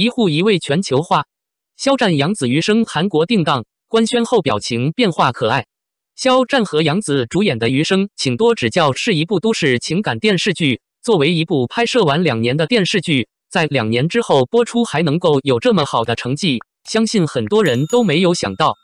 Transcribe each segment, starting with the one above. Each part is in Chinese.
一户一位全球化，肖战杨紫《余生》韩国定档官宣后表情变化可爱。肖战和杨紫主演的《余生，请多指教》是一部都市情感电视剧。作为一部拍摄完两年的电视剧，在两年之后播出还能够有这么好的成绩，相信很多人都没有想到。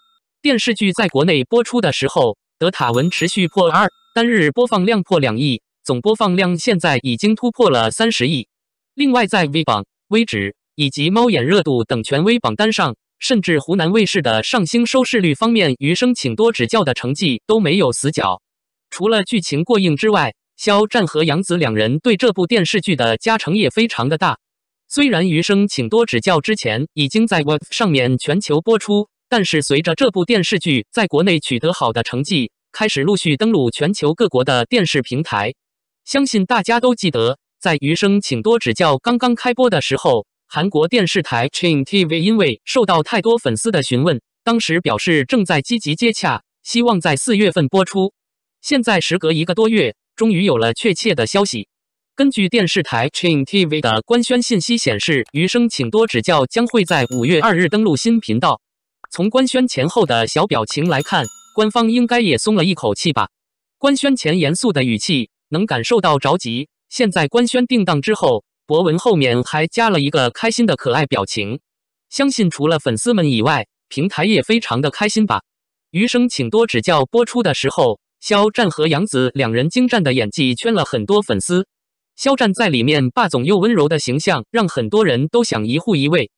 电视剧在国内播出的时候，德塔文持续破二，单日播放量破两亿，总播放量现在已经突破了三十亿。另外，在 V 榜 V 指、以及猫眼热度等权威榜单上，甚至湖南卫视的上星收视率方面，《余生，请多指教》的成绩都没有死角。除了剧情过硬之外，肖战和杨紫两人对这部电视剧的加成也非常的大。虽然《余生，请多指教》之前已经在 w a t 上面全球播出，但是随着这部电视剧在国内取得好的成绩，开始陆续登陆全球各国的电视平台。相信大家都记得，在《余生，请多指教》刚刚开播的时候。韩国电视台 Chain TV 因为受到太多粉丝的询问，当时表示正在积极接洽，希望在四月份播出。现在时隔一个多月，终于有了确切的消息。根据电视台 Chain TV 的官宣信息显示，《余生，请多指教》将会在五月二日登陆新频道。从官宣前后的小表情来看，官方应该也松了一口气吧。官宣前严肃的语气能感受到着急，现在官宣定档之后。博文后面还加了一个开心的可爱表情，相信除了粉丝们以外，平台也非常的开心吧。余生请多指教。播出的时候，肖战和杨紫两人精湛的演技圈了很多粉丝。肖战在里面霸总又温柔的形象，让很多人都想一户一位。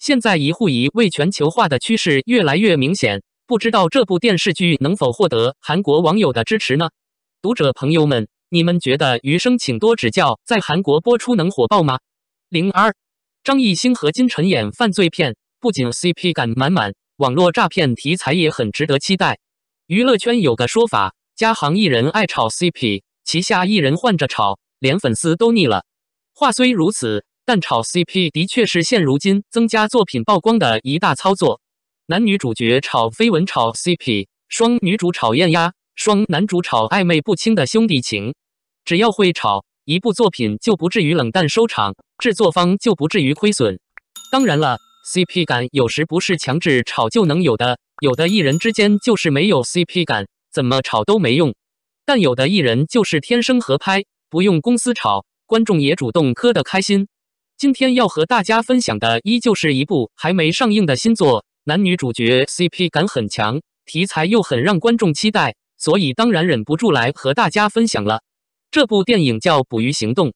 现在一户一位全球化的趋势越来越明显，不知道这部电视剧能否获得韩国网友的支持呢？读者朋友们。你们觉得《余生，请多指教》在韩国播出能火爆吗？零二，张艺兴和金晨演犯罪片，不仅 CP 感满满，网络诈骗题材也很值得期待。娱乐圈有个说法，家行艺人爱炒 CP，旗下艺人换着炒，连粉丝都腻了。话虽如此，但炒 CP 的确是现如今增加作品曝光的一大操作。男女主角炒绯闻，炒 CP，双女主炒艳压。双男主吵暧昧不清的兄弟情，只要会吵，一部作品就不至于冷淡收场，制作方就不至于亏损。当然了，CP 感有时不是强制吵就能有的，有的艺人之间就是没有 CP 感，怎么吵都没用。但有的艺人就是天生合拍，不用公司吵，观众也主动磕得开心。今天要和大家分享的依旧是一部还没上映的新作，男女主角 CP 感很强，题材又很让观众期待。所以当然忍不住来和大家分享了。这部电影叫《捕鱼行动》。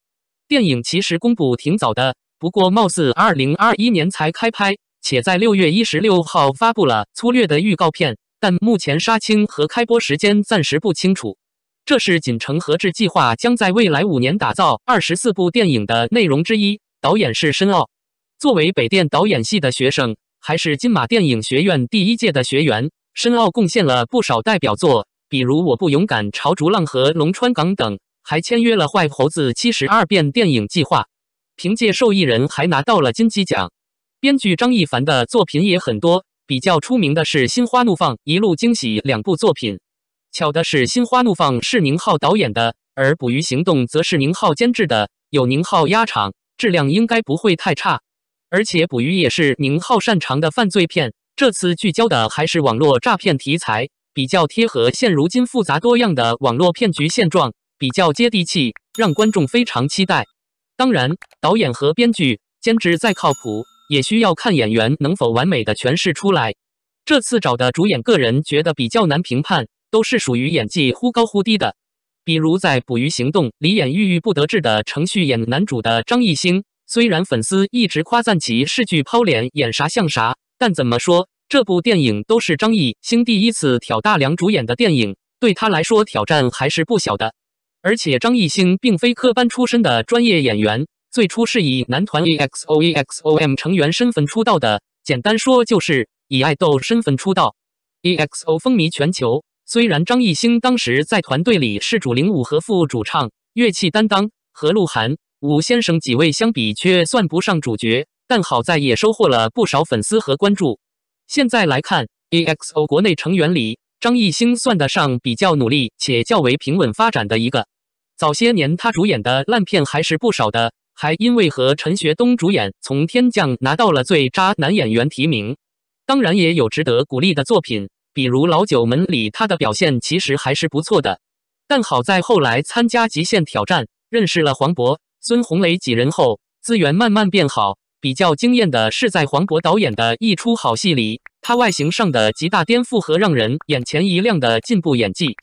电影其实公布挺早的，不过貌似2021年才开拍，且在6月16号发布了粗略的预告片。但目前杀青和开播时间暂时不清楚。这是锦城和志计划将在未来五年打造二十四部电影的内容之一。导演是申奥，作为北电导演系的学生，还是金马电影学院第一届的学员，申奥贡献了不少代表作。比如《我不勇敢》《潮逐浪》和《龙川港》等，还签约了《坏猴子七十二变》电影计划。凭借受益人，还拿到了金鸡奖。编剧张艺凡的作品也很多，比较出名的是《心花怒放》《一路惊喜》两部作品。巧的是，《心花怒放》是宁浩导演的，而《捕鱼行动》则是宁浩监制的，有宁浩压场，质量应该不会太差。而且捕鱼也是宁浩擅长的犯罪片，这次聚焦的还是网络诈骗题材。比较贴合现如今复杂多样的网络骗局现状，比较接地气，让观众非常期待。当然，导演和编剧、监制再靠谱，也需要看演员能否完美的诠释出来。这次找的主演，个人觉得比较难评判，都是属于演技忽高忽低的。比如在《捕鱼行动》里演郁郁不得志的程序演男主的张艺兴，虽然粉丝一直夸赞其视剧抛脸，演啥像啥，但怎么说？这部电影都是张艺兴第一次挑大梁主演的电影，对他来说挑战还是不小的。而且张艺兴并非科班出身的专业演员，最初是以男团 EXO-EXO-M 成员身份出道的，简单说就是以爱豆身份出道。EXO 风靡全球，虽然张艺兴当时在团队里是主领舞和副主唱、乐器担当，和鹿晗、武先生几位相比，却算不上主角，但好在也收获了不少粉丝和关注。现在来看，EXO 国内成员里，张艺兴算得上比较努力且较为平稳发展的一个。早些年他主演的烂片还是不少的，还因为和陈学冬主演《从天降》拿到了最渣男演员提名。当然也有值得鼓励的作品，比如《老九门》里他的表现其实还是不错的。但好在后来参加《极限挑战》，认识了黄渤、孙红雷几人后，资源慢慢变好。比较惊艳的是，在黄渤导演的一出好戏里，他外形上的极大颠覆和让人眼前一亮的进步演技。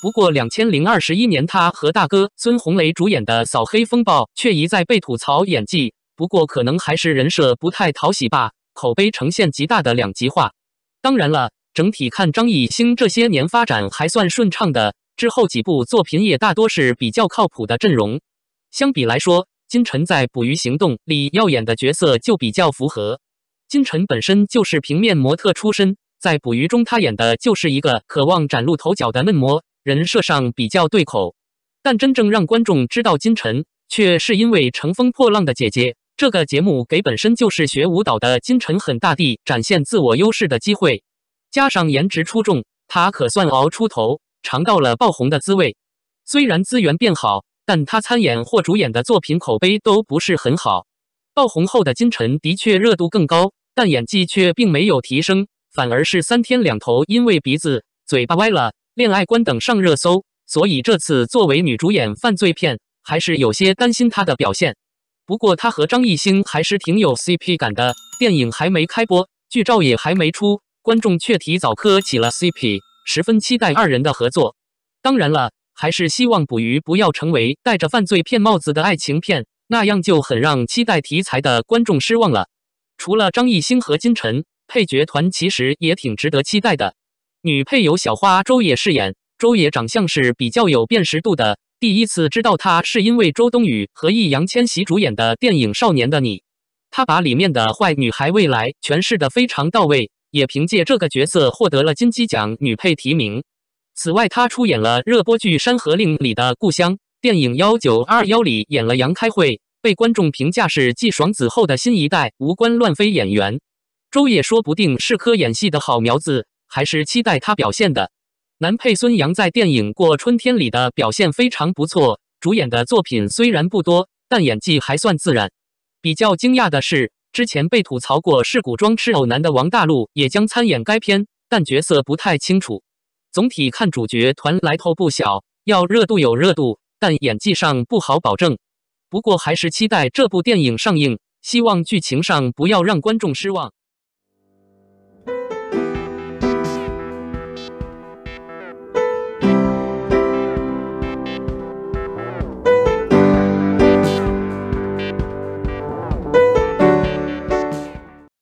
不过，两千零二十一年他和大哥孙红雷主演的《扫黑风暴》却一再被吐槽演技，不过可能还是人设不太讨喜吧，口碑呈现极大的两极化。当然了，整体看张艺兴这些年发展还算顺畅的，之后几部作品也大多是比较靠谱的阵容。相比来说，金晨在捕鱼行动里要演的角色就比较符合。金晨本身就是平面模特出身，在捕鱼中她演的就是一个渴望崭露头角的嫩模，人设上比较对口。但真正让观众知道金晨，却是因为《乘风破浪的姐姐》这个节目，给本身就是学舞蹈的金晨很大地展现自我优势的机会，加上颜值出众，她可算熬出头，尝到了爆红的滋味。虽然资源变好。但他参演或主演的作品口碑都不是很好。爆红后的金晨的确热度更高，但演技却并没有提升，反而是三天两头因为鼻子、嘴巴歪了、恋爱观等上热搜。所以这次作为女主演犯罪片，还是有些担心她的表现。不过她和张艺兴还是挺有 CP 感的。电影还没开播，剧照也还没出，观众却提早嗑起了 CP，十分期待二人的合作。当然了。还是希望捕鱼不要成为戴着犯罪片帽子的爱情片，那样就很让期待题材的观众失望了。除了张艺兴和金晨，配角团其实也挺值得期待的。女配由小花周也饰演，周也长相是比较有辨识度的。第一次知道她是因为周冬雨和易烊千玺主演的电影《少年的你》，她把里面的坏女孩未来诠释的非常到位，也凭借这个角色获得了金鸡奖女配提名。此外，他出演了热播剧《山河令》里的故乡，电影《幺九二幺》里演了杨开慧，被观众评价是继爽子后的新一代无关乱飞演员。周也说不定是颗演戏的好苗子，还是期待他表现的。男配孙杨在电影《过春天》里的表现非常不错，主演的作品虽然不多，但演技还算自然。比较惊讶的是，之前被吐槽过是古装吃偶男的王大陆也将参演该片，但角色不太清楚。总体看主角团来头不小，要热度有热度，但演技上不好保证。不过还是期待这部电影上映，希望剧情上不要让观众失望。